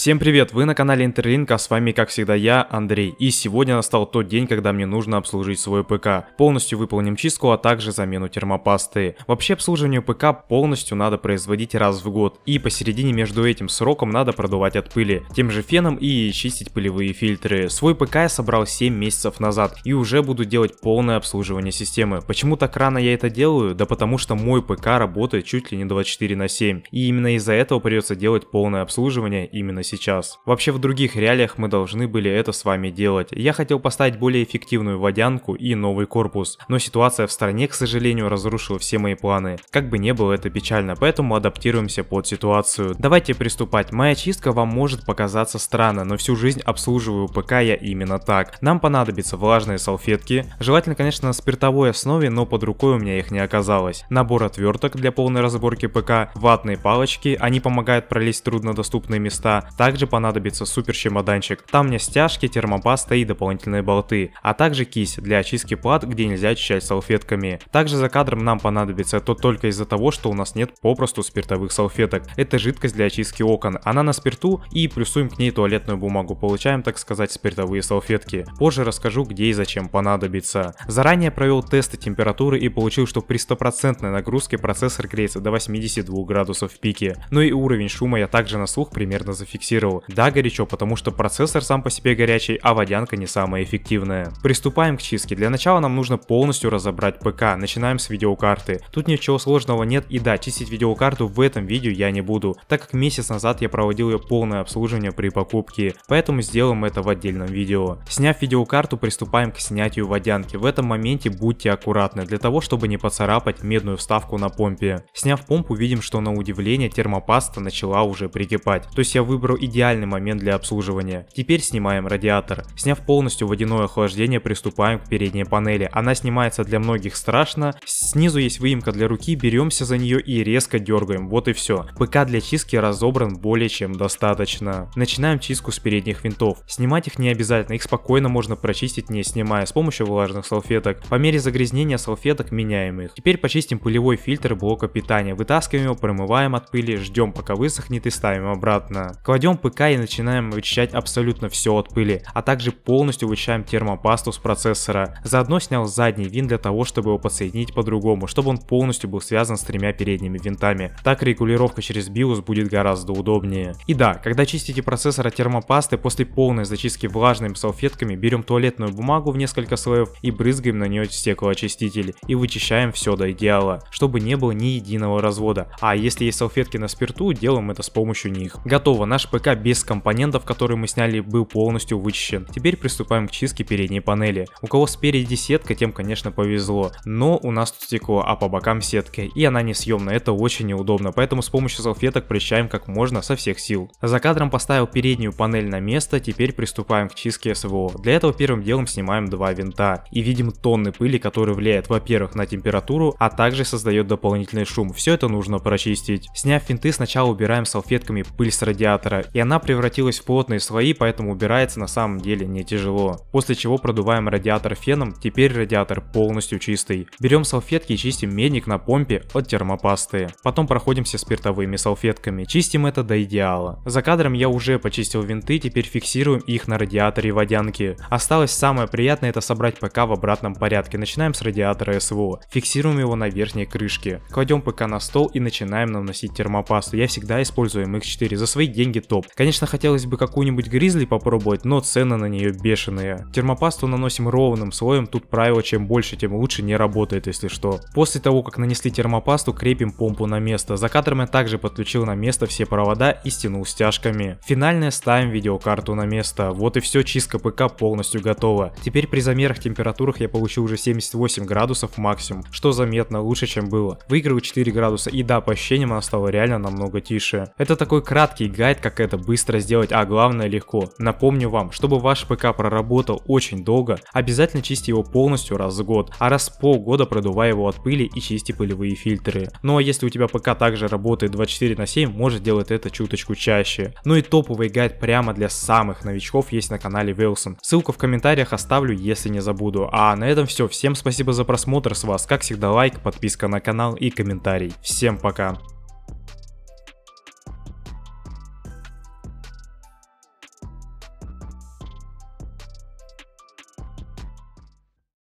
Всем привет, вы на канале Интерлинк, а с вами как всегда я, Андрей. И сегодня настал тот день, когда мне нужно обслужить свой ПК. Полностью выполним чистку, а также замену термопасты. Вообще обслуживание ПК полностью надо производить раз в год. И посередине между этим сроком надо продувать от пыли. Тем же феном и чистить пылевые фильтры. Свой ПК я собрал 7 месяцев назад и уже буду делать полное обслуживание системы. Почему так рано я это делаю? Да потому что мой ПК работает чуть ли не 24 на 7. И именно из-за этого придется делать полное обслуживание именно сейчас. Вообще в других реалиях мы должны были это с вами делать. Я хотел поставить более эффективную водянку и новый корпус, но ситуация в стране, к сожалению, разрушила все мои планы. Как бы не было это печально, поэтому адаптируемся под ситуацию. Давайте приступать. Моя чистка вам может показаться странно, но всю жизнь обслуживаю ПК я именно так. Нам понадобятся влажные салфетки, желательно, конечно, на спиртовой основе, но под рукой у меня их не оказалось. Набор отверток для полной разборки ПК, ватные палочки, они помогают пролезть труднодоступные места, также понадобится супер чемоданчик. Там мне стяжки, термопаста и дополнительные болты, а также кисть для очистки плат, где нельзя очищать салфетками. Также за кадром нам понадобится то только из-за того, что у нас нет попросту спиртовых салфеток. Это жидкость для очистки окон. Она на спирту и плюсуем к ней туалетную бумагу. Получаем, так сказать, спиртовые салфетки. Позже расскажу, где и зачем понадобится. Заранее провел тесты температуры и получил, что при стопроцентной нагрузке процессор греется до 82 градусов в пике. Ну и уровень шума я также на слух примерно зафиксировал зафиксировал. Да, горячо, потому что процессор сам по себе горячий, а водянка не самая эффективная. Приступаем к чистке. Для начала нам нужно полностью разобрать ПК. Начинаем с видеокарты. Тут ничего сложного нет и да, чистить видеокарту в этом видео я не буду, так как месяц назад я проводил ее полное обслуживание при покупке, поэтому сделаем это в отдельном видео. Сняв видеокарту, приступаем к снятию водянки. В этом моменте будьте аккуратны, для того, чтобы не поцарапать медную вставку на помпе. Сняв помпу, видим, что на удивление термопаста начала уже прикипать. То есть я выбрал выбрал идеальный момент для обслуживания. Теперь снимаем радиатор. Сняв полностью водяное охлаждение, приступаем к передней панели. Она снимается для многих страшно. Снизу есть выемка для руки, беремся за нее и резко дергаем. Вот и все. ПК для чистки разобран более чем достаточно. Начинаем чистку с передних винтов. Снимать их не обязательно, их спокойно можно прочистить не снимая с помощью влажных салфеток. По мере загрязнения салфеток меняем их. Теперь почистим пылевой фильтр блока питания. Вытаскиваем его, промываем от пыли, ждем пока высохнет и ставим обратно. Кладем Кладем ПК и начинаем вычищать абсолютно все от пыли, а также полностью вычищаем термопасту с процессора. Заодно снял задний винт для того, чтобы его подсоединить по-другому, чтобы он полностью был связан с тремя передними винтами. Так регулировка через BIOS будет гораздо удобнее. И да, когда чистите процессор от термопасты, после полной зачистки влажными салфетками берем туалетную бумагу в несколько слоев и брызгаем на нее стеклоочиститель и вычищаем все до идеала, чтобы не было ни единого развода. А если есть салфетки на спирту, делаем это с помощью них. Готово, наш ПК без компонентов, которые мы сняли, был полностью вычищен. Теперь приступаем к чистке передней панели. У кого спереди сетка, тем конечно повезло, но у нас тут стекло, а по бокам сетка, и она не съемная. это очень неудобно, поэтому с помощью салфеток прищаем как можно со всех сил. За кадром поставил переднюю панель на место, теперь приступаем к чистке СВО. Для этого первым делом снимаем два винта и видим тонны пыли, которые влияет, во-первых, на температуру, а также создает дополнительный шум. Все это нужно прочистить. Сняв винты, сначала убираем салфетками пыль с радиатора и она превратилась в плотные слои, поэтому убирается на самом деле не тяжело. После чего продуваем радиатор феном, теперь радиатор полностью чистый. Берем салфетки и чистим медник на помпе от термопасты. Потом проходимся спиртовыми салфетками, чистим это до идеала. За кадром я уже почистил винты, теперь фиксируем их на радиаторе водянки. Осталось самое приятное это собрать ПК в обратном порядке. Начинаем с радиатора СВО, фиксируем его на верхней крышке. Кладем ПК на стол и начинаем наносить термопасту. Я всегда использую MX4, за свои деньги топ. Конечно, хотелось бы какую-нибудь гризли попробовать, но цены на нее бешеные. Термопасту наносим ровным слоем, тут правило, чем больше, тем лучше, не работает, если что. После того, как нанесли термопасту, крепим помпу на место. За кадром я также подключил на место все провода и стянул стяжками. Финальное ставим видеокарту на место. Вот и все, чистка ПК полностью готова. Теперь при замерах температурах я получил уже 78 градусов максимум, что заметно лучше, чем было. Выиграл 4 градуса и да, по ощущениям она стала реально намного тише. Это такой краткий гайд, как это быстро сделать, а главное легко. Напомню вам, чтобы ваш ПК проработал очень долго, обязательно чисти его полностью раз в год, а раз в полгода продувай его от пыли и чисти пылевые фильтры. Ну а если у тебя ПК также работает 24 на 7, может делать это чуточку чаще. Ну и топовый гайд прямо для самых новичков есть на канале Wilson. Ссылку в комментариях оставлю, если не забуду. А на этом все. Всем спасибо за просмотр с вас. Как всегда лайк, подписка на канал и комментарий. Всем пока.